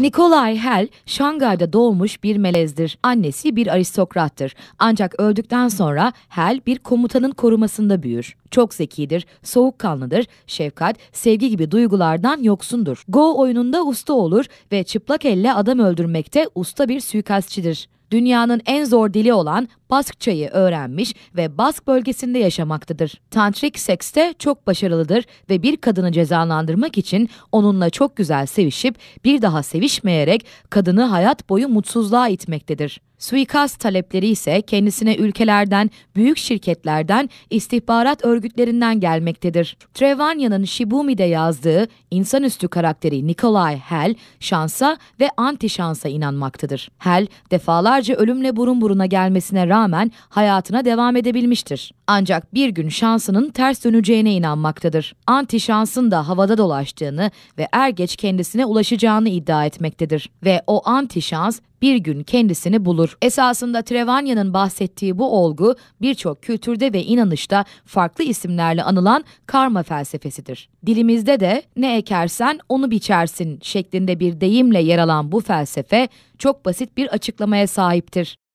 Nikolay Hel, Şangay'da doğmuş bir melezdir. Annesi bir aristokrattır. Ancak öldükten sonra Hel bir komutanın korumasında büyür. Çok zekidir, soğukkanlıdır, şefkat, sevgi gibi duygulardan yoksundur. Go oyununda usta olur ve çıplak elle adam öldürmekte usta bir suikastçidir dünyanın en zor dili olan Baskçayı öğrenmiş ve Bask bölgesinde yaşamaktadır. Tantrik sekste çok başarılıdır ve bir kadını cezalandırmak için onunla çok güzel sevişip bir daha sevişmeyerek kadını hayat boyu mutsuzluğa itmektedir. Suikast talepleri ise kendisine ülkelerden, büyük şirketlerden, istihbarat örgütlerinden gelmektedir. Trevanya'nın Shibumi'de yazdığı insanüstü karakteri Nikolay Hell, şansa ve anti şansa inanmaktadır. Hell, defalarca ölümle burun buruna gelmesine rağmen hayatına devam edebilmiştir. Ancak bir gün şansının ters döneceğine inanmaktadır. Anti şansın da havada dolaştığını ve er geç kendisine ulaşacağını iddia etmektedir. Ve o anti şans bir gün kendisini bulur. Esasında Trevanya'nın bahsettiği bu olgu birçok kültürde ve inanışta farklı isimlerle anılan karma felsefesidir. Dilimizde de ne ekersen onu biçersin şeklinde bir deyimle yer alan bu felsefe çok basit bir açıklamaya sahiptir.